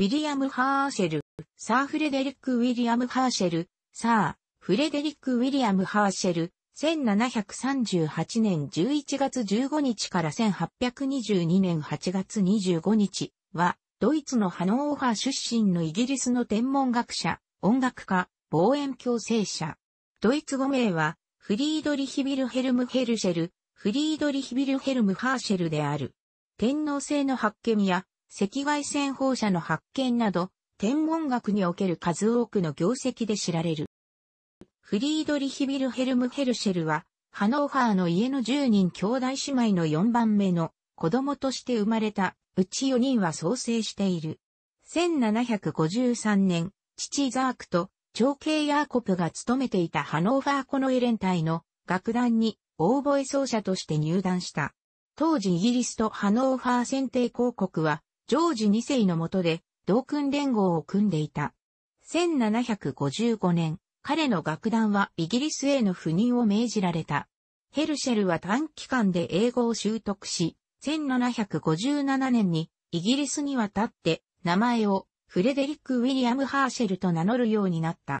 ウィリアム・ハーシェル、サー・フレデリック・ウィリアム・ハーシェル、サー、フレデリック・ウィリアム・ハーシェル、1738年11月15日から1822年8月25日は、ドイツのハノーハー出身のイギリスの天文学者、音楽家、望遠鏡聖者。ドイツ語名は、フリードリヒビルヘルムヘルシェル、フリードリヒビルヘルムハーシェルである。天皇制の発見や赤外線放射の発見など、天文学における数多くの業績で知られる。フリードリヒ・ビルヘルム・ヘルシェルは、ハノーファーの家の10人兄弟姉妹の4番目の子供として生まれた、うち4人は創生している。1753年、父ザークと長兄ヤーコプが務めていたハノーファーコノエ連隊の楽団に大ー奏者として入団した。当時イギリスとハノーファー選定公国はジョージ2世のもとで、同訓連合を組んでいた。1755年、彼の楽団はイギリスへの赴任を命じられた。ヘルシェルは短期間で英語を習得し、1757年にイギリスに渡って名前をフレデリック・ウィリアム・ハーシェルと名乗るようになった。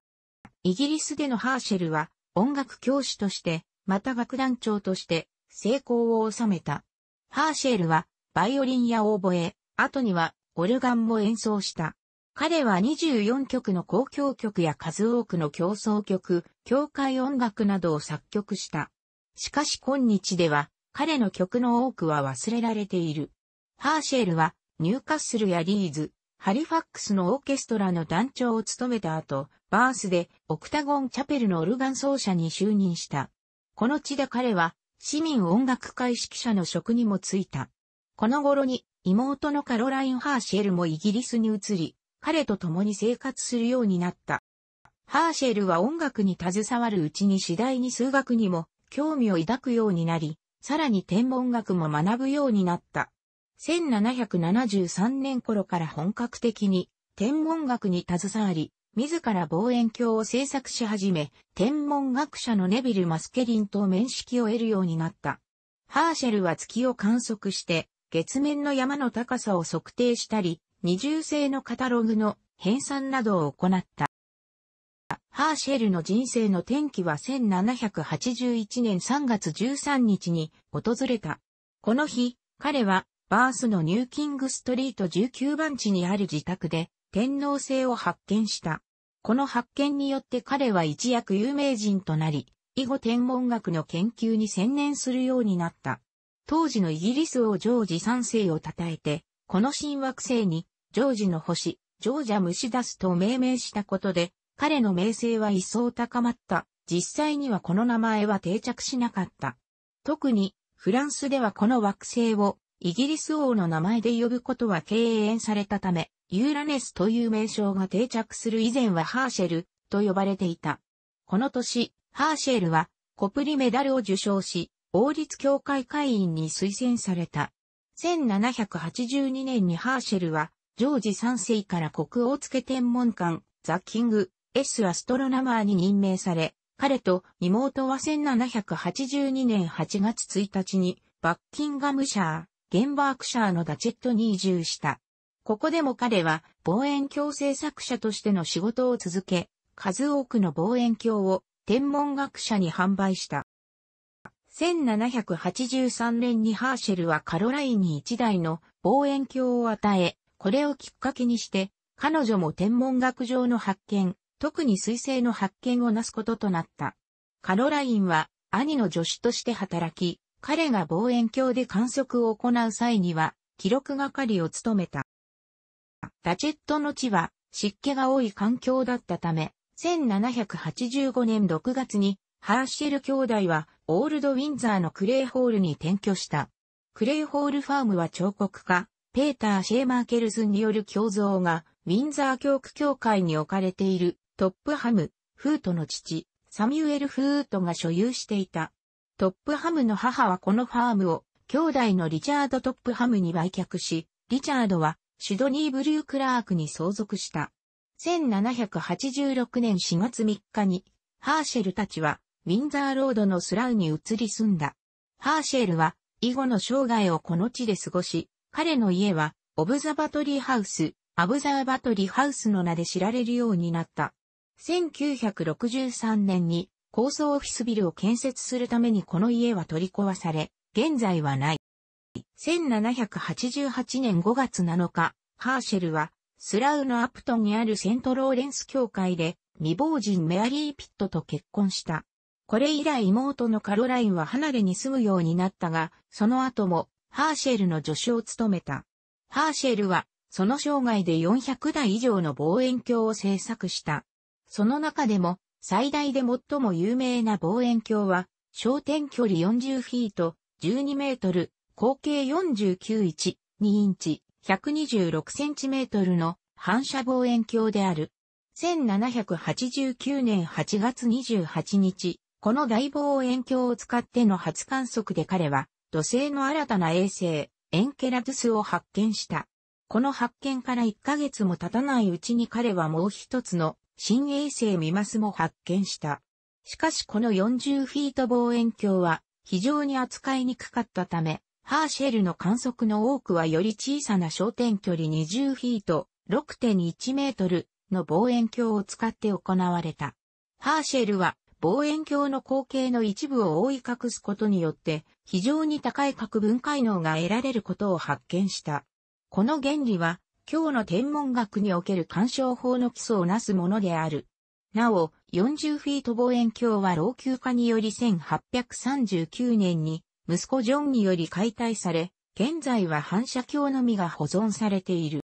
イギリスでのハーシェルは音楽教師として、また楽団長として成功を収めた。ハーシェルはバイオリンやオーボエ、後にはオルガンも演奏した。彼は24曲の交響曲や数多くの競争曲、教会音楽などを作曲した。しかし今日では彼の曲の多くは忘れられている。ハーシェルはニューカッスルやリーズ、ハリファックスのオーケストラの団長を務めた後、バースでオクタゴンチャペルのオルガン奏者に就任した。この地で彼は市民音楽会指揮者の職にも就いた。この頃に妹のカロライン・ハーシェルもイギリスに移り、彼と共に生活するようになった。ハーシェルは音楽に携わるうちに次第に数学にも興味を抱くようになり、さらに天文学も学ぶようになった。1773年頃から本格的に天文学に携わり、自ら望遠鏡を制作し始め、天文学者のネビル・マスケリンと面識を得るようになった。ハーシェルは月を観測して、月面の山の高さを測定したり、二重性のカタログの編纂などを行った。ハーシェルの人生の転機は1781年3月13日に訪れた。この日、彼はバースのニューキングストリート19番地にある自宅で天皇制を発見した。この発見によって彼は一躍有名人となり、以後天文学の研究に専念するようになった。当時のイギリス王ジョージ3世を称えて、この新惑星に、ジョージの星、ジョージャ・ムシダスと命名したことで、彼の名声は一層高まった。実際にはこの名前は定着しなかった。特に、フランスではこの惑星を、イギリス王の名前で呼ぶことは敬遠されたため、ユーラネスという名称が定着する以前はハーシェルと呼ばれていた。この年、ハーシェルはコプリメダルを受賞し、王立協会会員に推薦された。1782年にハーシェルは、ジョージ3世から国王付天文館、ザ・キング、S アストロナマーに任命され、彼と妹は1782年8月1日に、バッキンガムシャー、ゲンバークシャーのダチェットに移住した。ここでも彼は望遠鏡製作者としての仕事を続け、数多くの望遠鏡を天文学者に販売した。1783年にハーシェルはカロラインに一台の望遠鏡を与え、これをきっかけにして、彼女も天文学上の発見、特に彗星の発見をなすこととなった。カロラインは兄の助手として働き、彼が望遠鏡で観測を行う際には、記録係を務めた。ダチェットの地は湿気が多い環境だったため、1785年6月にハーシェル兄弟はオールドウィンザーのクレイホールに転居した。クレイホールファームは彫刻家、ペーター・シェーマーケルズによる胸像がウィンザー教区協会に置かれているトップハム、フートの父、サミュエル・フートが所有していた。トップハムの母はこのファームを兄弟のリチャード・トップハムに売却し、リチャードはシドニー・ブルー・クラークに相続した。1786年4月3日に、ハーシェルたちはウィンザーロードのスラウに移り住んだ。ハーシェルは、以後の生涯をこの地で過ごし、彼の家は、オブザバトリーハウス、アブザーバトリーハウスの名で知られるようになった。1963年に、高層オフィスビルを建設するためにこの家は取り壊され、現在はない。1788年5月7日、ハーシェルは、スラウのアプトンにあるセントローレンス教会で、未亡人メアリー・ピットと結婚した。これ以来妹のカロラインは離れに住むようになったが、その後も、ハーシェルの助手を務めた。ハーシェルは、その生涯で400台以上の望遠鏡を制作した。その中でも、最大で最も有名な望遠鏡は、焦点距離40フィート、12メートル、口径491、2インチ、126センチメートルの反射望遠鏡である。1789年8月28日、この大望遠鏡を使っての初観測で彼は、土星の新たな衛星、エンケラドゥスを発見した。この発見から1ヶ月も経たないうちに彼はもう一つの新衛星ミマスも発見した。しかしこの40フィート望遠鏡は非常に扱いにくかったため、ハーシェルの観測の多くはより小さな焦点距離20フィート6.1メートルの望遠鏡を使って行われた。ハーシェルは望遠鏡の光景の一部を覆い隠すことによって、非常に高い核分解能が得られることを発見した。この原理は、今日の天文学における干渉法の基礎をなすものである。なお、40フィート望遠鏡は老朽化により1839年に、息子ジョンにより解体され、現在は反射鏡のみが保存されている。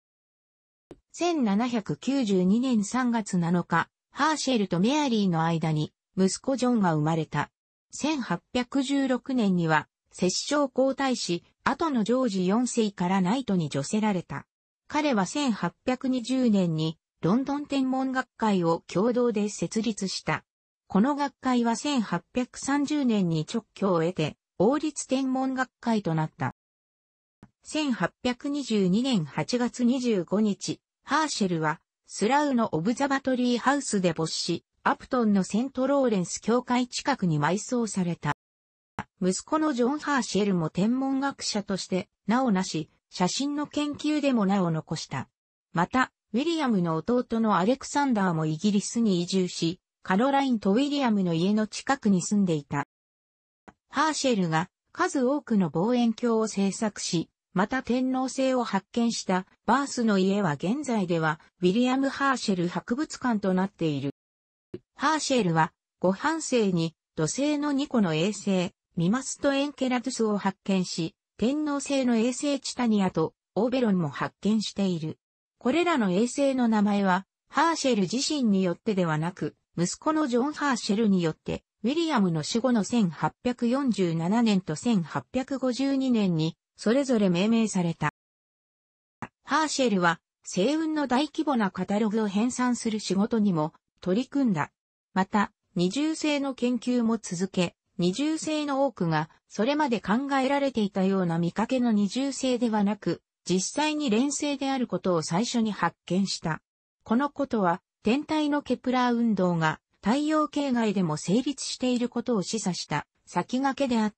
1792年3月7日、ハーシェルとメアリーの間に息子ジョンが生まれた。1816年には、摂政皇太子、後のジョージ4世からナイトに除せられた。彼は1820年にロンドン天文学会を共同で設立した。この学会は1830年に直挙を得て、王立天文学会となった。1822年8月25日、ハーシェルは、スラウのオブザバトリーハウスで没し、アプトンのセントローレンス教会近くに埋葬された。息子のジョン・ハーシェルも天文学者として名をなし、写真の研究でも名を残した。また、ウィリアムの弟のアレクサンダーもイギリスに移住し、カロラインとウィリアムの家の近くに住んでいた。ハーシェルが数多くの望遠鏡を制作し、また天皇制を発見したバースの家は現在ではウィリアム・ハーシェル博物館となっている。ハーシェルは、ご半生に土星の2個の衛星、ミマスとエンケラドゥスを発見し、天皇星の衛星チタニアとオーベロンも発見している。これらの衛星の名前は、ハーシェル自身によってではなく、息子のジョン・ハーシェルによって、ウィリアムの死後の1847年と1852年に、それぞれ命名された。ハーシェルは、星雲の大規模なカタログを編纂する仕事にも取り組んだ。また、二重性の研究も続け、二重性の多くが、それまで考えられていたような見かけの二重性ではなく、実際に連星であることを最初に発見した。このことは、天体のケプラー運動が太陽系外でも成立していることを示唆した先駆けであっ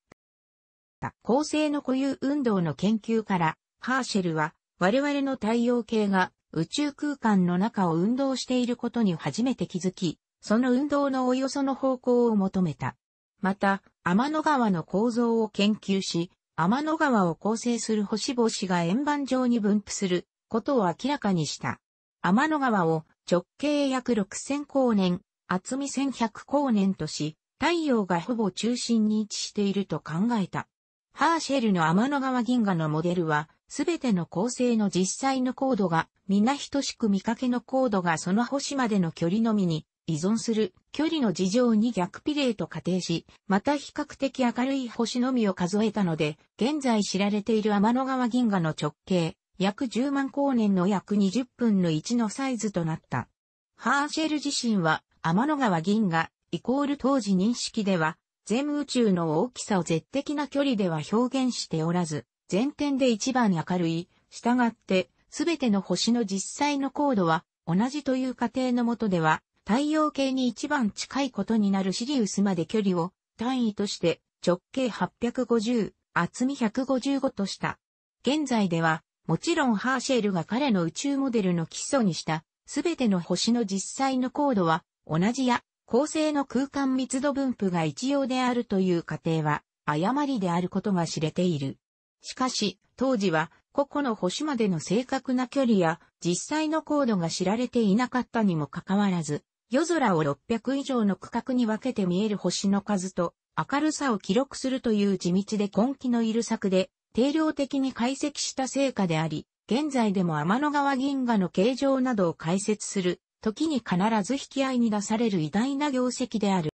た。恒星の固有運動の研究から、ハーシェルは我々の太陽系が宇宙空間の中を運動していることに初めて気づき、その運動のおよその方向を求めた。また、天の川の構造を研究し、天の川を構成する星々が円盤状に分布することを明らかにした。天の川を直径約6000光年、厚み1100光年とし、太陽がほぼ中心に位置していると考えた。ハーシェルの天の川銀河のモデルは、すべての構成の実際の高度が、皆等しく見かけの高度がその星までの距離のみに依存する距離の事情に逆比例と仮定し、また比較的明るい星のみを数えたので、現在知られている天の川銀河の直径、約10万光年の約20分の1のサイズとなった。ハーシェル自身は、天の川銀河、イコール当時認識では、全宇宙の大きさを絶的な距離では表現しておらず、全点で一番明るい、従って、すべての星の実際の高度は、同じという仮定のもとでは、太陽系に一番近いことになるシリウスまで距離を単位として直径850、厚み155とした。現在では、もちろんハーシェルが彼の宇宙モデルの基礎にしたすべての星の実際の高度は同じや恒星の空間密度分布が一様であるという過程は誤りであることが知れている。しかし、当時は個々の星までの正確な距離や実際の高度が知られていなかったにもかかわらず、夜空を600以上の区画に分けて見える星の数と明るさを記録するという地道で根気のいる策で定量的に解析した成果であり、現在でも天の川銀河の形状などを解説する、時に必ず引き合いに出される偉大な業績である。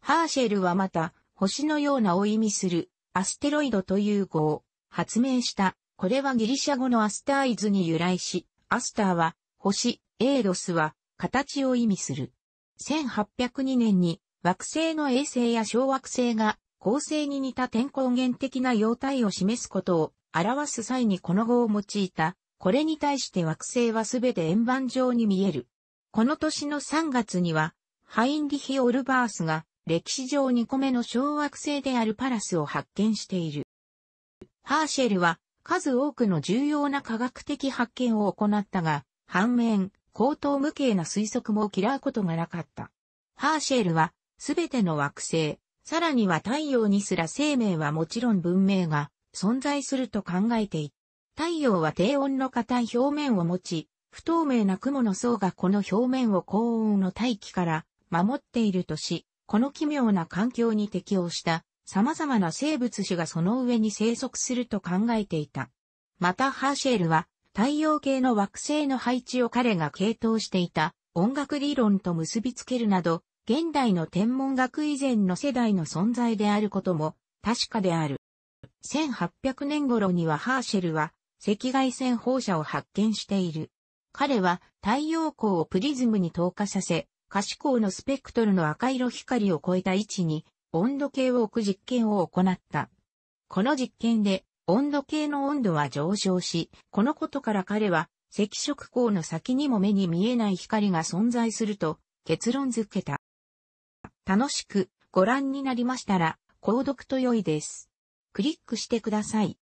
ハーシェルはまた、星のようなを意味する、アステロイドという語を発明した。これはギリシャ語のアスターイズに由来し、アスターは、星、エイロスは、形を意味する。1802年に惑星の衛星や小惑星が恒星に似た天候源的な様態を示すことを表す際にこの語を用いた。これに対して惑星はすべて円盤状に見える。この年の3月には、ハインリヒ・オルバースが歴史上2個目の小惑星であるパラスを発見している。ハーシェルは数多くの重要な科学的発見を行ったが、反面、高等無形な推測も嫌うことがなかった。ハーシェールは、すべての惑星、さらには太陽にすら生命はもちろん文明が存在すると考えていた。太陽は低温の硬い表面を持ち、不透明な雲の層がこの表面を高温の大気から守っているとし、この奇妙な環境に適応した様々な生物種がその上に生息すると考えていた。またハーシェルは太陽系の惑星の配置を彼が系統していた音楽理論と結びつけるなど、現代の天文学以前の世代の存在であることも確かである。1800年頃にはハーシェルは赤外線放射を発見している。彼は太陽光をプリズムに透過させ、可視光のスペクトルの赤色光を超えた位置に温度計を置く実験を行った。この実験で温度計の温度は上昇し、このことから彼は赤色光の先にも目に見えない光が存在すると結論づけた。楽しくご覧になりましたら、購読と良いです。クリックしてください。